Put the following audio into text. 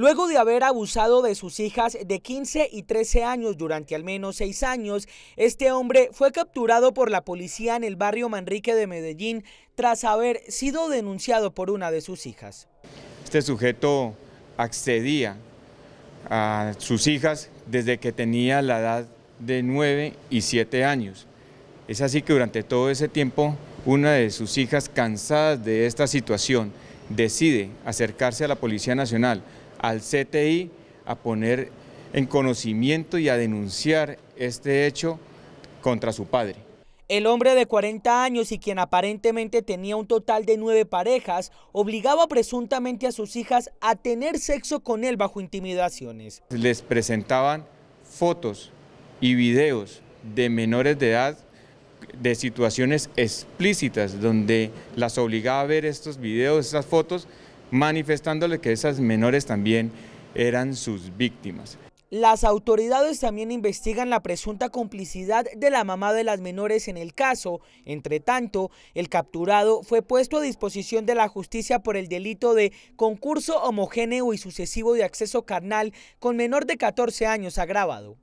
Luego de haber abusado de sus hijas de 15 y 13 años durante al menos seis años, este hombre fue capturado por la policía en el barrio Manrique de Medellín tras haber sido denunciado por una de sus hijas. Este sujeto accedía a sus hijas desde que tenía la edad de 9 y 7 años. Es así que durante todo ese tiempo una de sus hijas, cansada de esta situación, decide acercarse a la Policía Nacional al CTI a poner en conocimiento y a denunciar este hecho contra su padre. El hombre de 40 años y quien aparentemente tenía un total de nueve parejas, obligaba presuntamente a sus hijas a tener sexo con él bajo intimidaciones. Les presentaban fotos y videos de menores de edad de situaciones explícitas donde las obligaba a ver estos videos, estas fotos manifestándole que esas menores también eran sus víctimas. Las autoridades también investigan la presunta complicidad de la mamá de las menores en el caso. Entre tanto, el capturado fue puesto a disposición de la justicia por el delito de concurso homogéneo y sucesivo de acceso carnal con menor de 14 años agravado.